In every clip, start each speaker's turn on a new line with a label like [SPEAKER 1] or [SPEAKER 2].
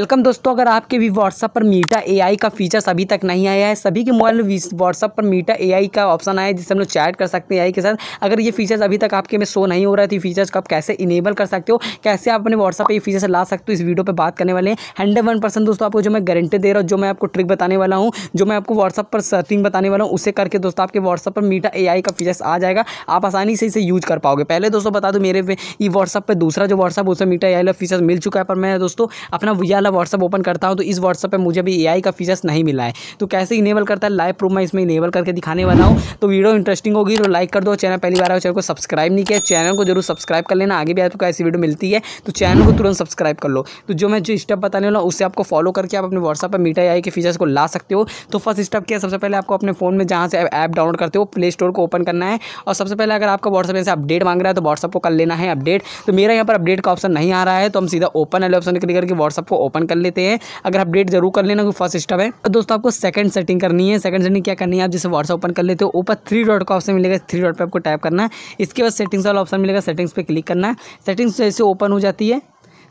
[SPEAKER 1] welcome दोस्तों अगर आपके भी व्हाट्सअप पर मीटा एआई का फीचर्स अभी तक नहीं आया है सभी के मोबाइल में व्हाट्सअप पर मीटा एआई का ऑप्शन आया है जिससे हम लोग चैट कर सकते हैं एआई के साथ अगर ये फीचर्स अभी तक आपके में शो नहीं हो रहा है तो फीचर्स को आप कैसे इनेबल कर सकते हो कैसे आप अपने व्हाट्सअप पर ये फीचर्स ला सकते हो इस वीडियो पर बात करने वाले हैं हंड्रेड दोस्तों आपको जो मैं गारंटी दे रहा हूँ जो मैं आपको ट्रिक बताने वाला हूँ जो मैं आपको व्हाट्सअप पर सर्चिंग बताने वाला हूँ उसे करके दोस्तों आपके व्हाट्सअप पर मीटा ए का फीचर्स आ जाएगा आप आसानी से इसे यूज कर पाओगे पहले दोस्तों बता दो मेरे ये व्हाट्सअप पर दूसरा जो व्हाट्सअप उसमें मीटा ए का फीचर्स मिल चुका है पर मैं दोस्तों अपना वी वाला व्हाट्सअप ओपन करता हूँ तो इस व्हाट्सअप पर मुझे अभी ए का फीचर्स नहीं मिला है तो कैसे इनेबल करता है लाइव प्रूफ मैं इसमें इनेबल करके दिखाने वाला हूँ तो वीडियो इंटरेस्टिंग होगी तो लाइक कर दो चैनल पहली बार चैनल को सब्सक्राइब नहीं किया चैनल को जरूर सब्सक्राइब कर लेना आगे भी आपको तो ऐसी वीडियो मिलती है तो चैनल को तुरंत सब्सक्राइब कर लो तो जो मैं जो स्टेप बताने वाला उससे आपको फॉलो करके आप अपने व्हाट्सअप पर मीटा आई के फीचर्स को ला सकते हो तो फर्स्ट स्टेप क्या सबसे पहले आपको अपने फ़ोन में जहाँ से ऐप डाउनलोड करते हो प्ले स्टोर को ओपन करना है और सबसे पहले अगर आपका व्हाट्सअप ऐसे अपडेट मांग रहा है तो व्हाट्सअप को कर लेना है अपडेट तो मेरा यहाँ पर अपडेट का ऑप्शन नहीं आ रहा है तो हम सीधा ओपन वाले ऑप्शन क्लिक करके व्हाट्सअप को ओपन ओपन कर लेते हैं अगर अपडेट जरूर कर लेना कोई फर्स्ट स्टेप है तो दोस्तों आपको सेकंड सेटिंग करनी है सेकंड सेटिंग क्या करनी है आप जैसे व्हाट्सअप ओपन कर लेते हो ऊपर थ्री डॉट का ऑप्शन मिलेगा थ्री डॉट पर आपको टाइप करना है इसके बाद सेटिंग्स वाला ऑप्शन मिलेगा सेटिंग्स पर क्लिक करना है सेटिंग्स जैसे ओपन हो जाती है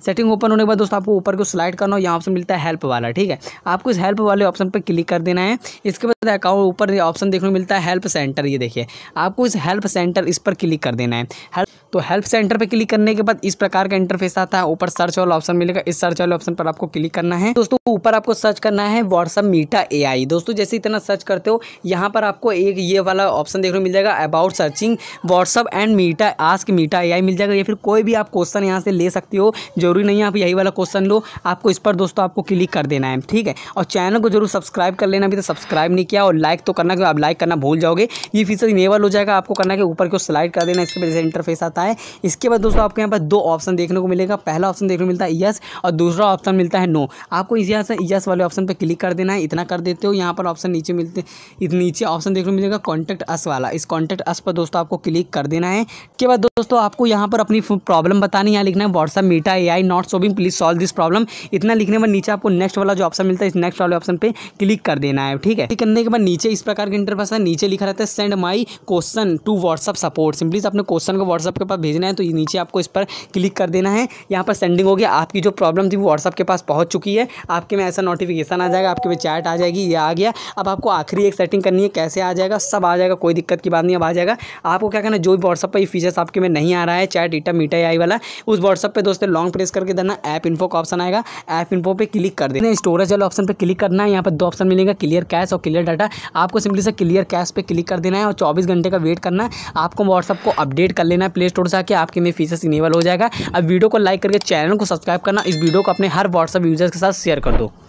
[SPEAKER 1] सेटिंग ओपन होने के बाद दोस्तों आपको ऊपर को स्लाइड करना हो यहाँ ऑप्शन मिलता है हेल्प वाला ठीक है आपको इस हेल्प वाले ऑप्शन पर क्लिक कर देना है इसके बाद अकाउंट ऊपर ऑप्शन देखने को मिलता है हेल्प सेंटर ये देखिए आपको इस हेल्प सेंटर इस पर क्लिक कर देना है तो हेल्प सेंटर पर क्लिक करने के बाद इस प्रकार का इंटरफेस आता है ऊपर सर्च वाला ऑप्शन मिलेगा इस सर्च वाले ऑप्शन पर आपको क्लिक करना है दोस्तों ऊपर आपको सर्च करना है व्हाट्सअप मीटा ए दोस्तों जैसे इतना सर्च करते हो यहाँ पर आपको एक ये वाला ऑप्शन देखने को मिल जाएगा about searching WhatsApp and Meta ask Meta a मिल जाएगा या फिर कोई भी आप क्वेश्चन यहाँ से ले सकते हो जरूरी नहीं है आप यही वाला क्वेश्चन लो आपको इस पर दोस्तों आपको क्लिक कर देना है ठीक है और चैनल को जरूर सब्सक्राइब कर लेना अभी तो सब्सक्राइब नहीं किया और लाइक तो करना क्योंकि आप लाइक करना भूल जाओगे ये फीचर इनेबल हो जाएगा आपको करना कि ऊपर को स्लाइड कर देना इसके वजह से इंटरफेस आता है है इसके बाद दोस्तों आपको यहाँ पर दो ऑप्शन देखने को मिलेगा पहला ऑप्शन देखने को मिलता है यस और दूसरा ऑप्शन मिलता है नो आपको इस यहाँ से यस वाले ऑप्शन पर क्लिक कर देना है इतना कर देते हो यहाँ पर ऑप्शन नीचे मिलते नीचे ऑप्शन देखने को मिलेगा कॉन्टैक्ट अस वाला इस कॉन्टैक्ट अस पर दोस्तों आपको क्लिक कर देना है इसके बाद दोस्तों आपको यहाँ पर अपनी प्रॉब्लम बतानी यहाँ लिखना है WhatsApp Meta a not showing please solve this problem इतना लिखने पर नीचे आपको नेक्स्ट वाला जो ऑप्शन मिलता है इस नेक्स्ट वाले ऑप्शन पर क्लिक कर देना है ठीक है क्लिक करने के बाद नीचे इस प्रकार के इंटरफेस है नीचे लिखा रहता है send my question to WhatsApp support simply अपने क्वेश्चन को व्हाट्सअप के पर भेजना है तो नीचे आपको इस पर क्लिक कर देना है यहाँ पर सेंडिंग हो गया आपकी जो प्रॉब्लम थी वो व्हाट्सअप के पास पहुँच चुकी है आपके में ऐसा नोटिफिकेशन आ जाएगा आपके में चैट आ जाएगी ये आ गया अब आपको आखिरी एक सेटिंग करनी है कैसे आ जाएगा सब आ जाएगा कोई दिक्कत की बात नहीं अब आ जाएगा आपको क्या करना जो भी व्हाट्सअप पर फीचर्स आपके में नहीं आ रहा है चैट ईटा मीटा आई वाला उस व्हाट्सअप पर दोस्तों लॉन्ग प्रेस करके देना ऐप इन्फो का ऑप्शन आएगा ऐप इन्फो पर क्लिक कर देना स्टोरेज वाले ऑप्शन पर क्लिक करना है यहाँ पर दो ऑप्शन मिलेगा क्लियर कैश और क्लियर डाटा आपको सिंपली से क्लियर कैश पर क्लिक कर देना है और चौबीस घंटे का वेट करना आपको व्हाट्सअप को अपडेट कर लेना है प्ले स्टोर से आके आपके में फीचर्स इनेबल हो जाएगा अब वीडियो को लाइक करके चैनल को सब्सक्राइब करना इस वीडियो को अपने हर व्हाट्सअप यूजर्स के साथ शेयर कर दो